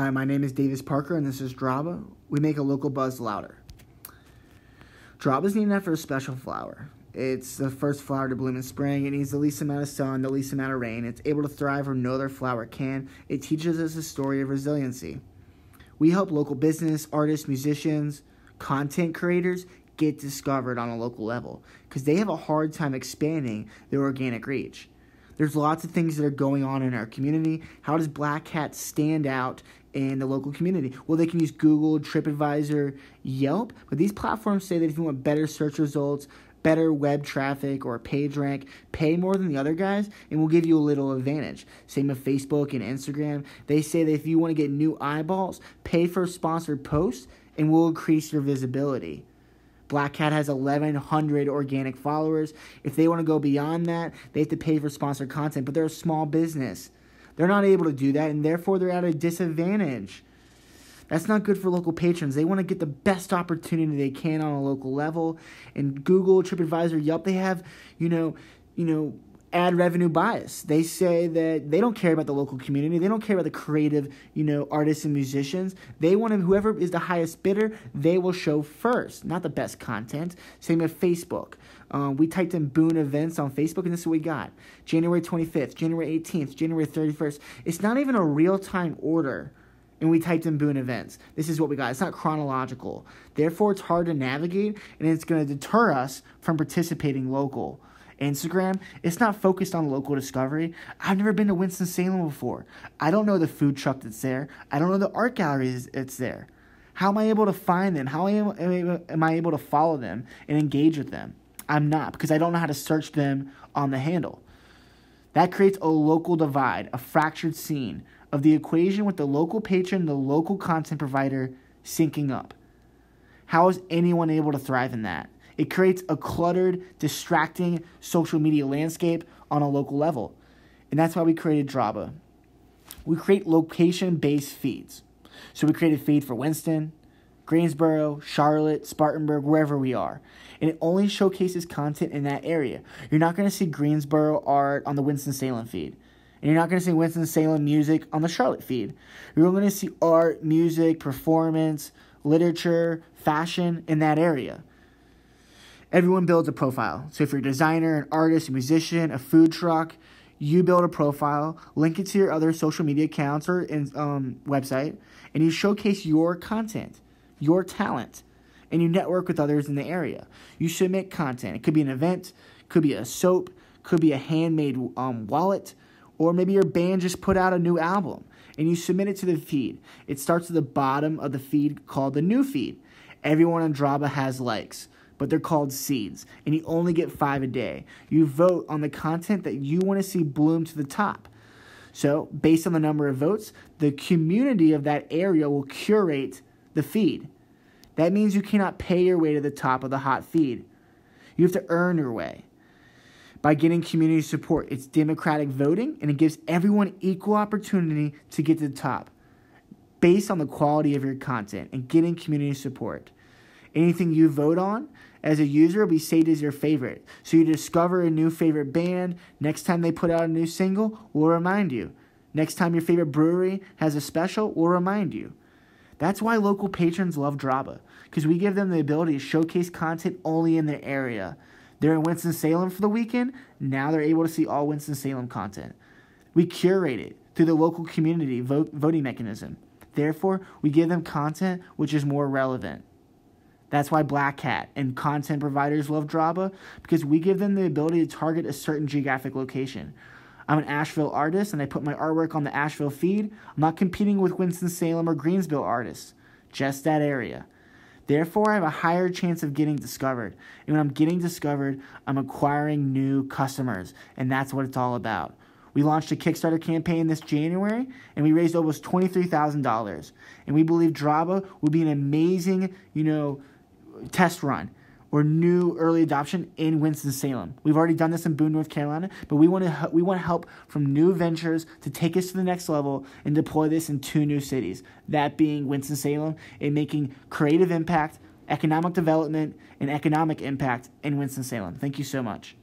Hi, my name is Davis Parker, and this is Draba. We make a local buzz louder. Draba is named after a special flower. It's the first flower to bloom in spring. It needs the least amount of sun, the least amount of rain. It's able to thrive where no other flower can. It teaches us a story of resiliency. We help local business, artists, musicians, content creators get discovered on a local level because they have a hard time expanding their organic reach. There's lots of things that are going on in our community. How does Black Hat stand out in the local community? Well, they can use Google, TripAdvisor, Yelp, but these platforms say that if you want better search results, better web traffic or page rank, pay more than the other guys, and we'll give you a little advantage. Same with Facebook and Instagram. They say that if you want to get new eyeballs, pay for sponsored posts, and we'll increase your visibility. Black Cat has 1,100 organic followers. If they want to go beyond that, they have to pay for sponsored content, but they're a small business. They're not able to do that, and therefore they're at a disadvantage. That's not good for local patrons. They want to get the best opportunity they can on a local level. And Google, TripAdvisor, Yelp, they have, you know, you know, ad revenue bias. They say that they don't care about the local community. They don't care about the creative, you know, artists and musicians. They want to, whoever is the highest bidder, they will show first, not the best content. Same with Facebook. Um, we typed in Boone events on Facebook, and this is what we got: January 25th, January 18th, January 31st. It's not even a real time order. And we typed in Boone events. This is what we got. It's not chronological. Therefore, it's hard to navigate, and it's going to deter us from participating local. Instagram, it's not focused on local discovery. I've never been to Winston-Salem before. I don't know the food truck that's there. I don't know the art galleries that's there. How am I able to find them? How am, am, am I able to follow them and engage with them? I'm not because I don't know how to search them on the handle. That creates a local divide, a fractured scene of the equation with the local patron and the local content provider syncing up. How is anyone able to thrive in that? It creates a cluttered, distracting social media landscape on a local level. And that's why we created Draba. We create location based feeds. So we created feed for Winston, Greensboro, Charlotte, Spartanburg, wherever we are. And it only showcases content in that area. You're not going to see Greensboro art on the Winston-Salem feed. And you're not going to see Winston-Salem music on the Charlotte feed. You're only going to see art, music, performance, literature, fashion in that area. Everyone builds a profile. So if you're a designer, an artist, a musician, a food truck, you build a profile, link it to your other social media accounts or um, website, and you showcase your content, your talent, and you network with others in the area. You should make content. It could be an event, could be a soap, could be a handmade um, wallet, or maybe your band just put out a new album and you submit it to the feed. It starts at the bottom of the feed called the new feed. Everyone on Draba has likes but they're called seeds, and you only get five a day. You vote on the content that you want to see bloom to the top. So, based on the number of votes, the community of that area will curate the feed. That means you cannot pay your way to the top of the hot feed. You have to earn your way by getting community support. It's democratic voting and it gives everyone equal opportunity to get to the top based on the quality of your content and getting community support. Anything you vote on as a user will be saved as your favorite. So you discover a new favorite band. Next time they put out a new single, will remind you. Next time your favorite brewery has a special, will remind you. That's why local patrons love Draba, because we give them the ability to showcase content only in their area. They're in Winston-Salem for the weekend, now they're able to see all Winston-Salem content. We curate it through the local community vote, voting mechanism. Therefore, we give them content which is more relevant. That's why Black Hat and content providers love Draba because we give them the ability to target a certain geographic location. I'm an Asheville artist and I put my artwork on the Asheville feed. I'm not competing with Winston-Salem or Greensboro artists, just that area. Therefore, I have a higher chance of getting discovered. And when I'm getting discovered, I'm acquiring new customers, and that's what it's all about. We launched a Kickstarter campaign this January, and we raised almost $23,000. And we believe Draba will be an amazing, you know, test run or new early adoption in Winston-Salem. We've already done this in Boone, North Carolina, but we want to we want help from new ventures to take us to the next level and deploy this in two new cities. That being Winston-Salem and making creative impact, economic development, and economic impact in Winston-Salem. Thank you so much.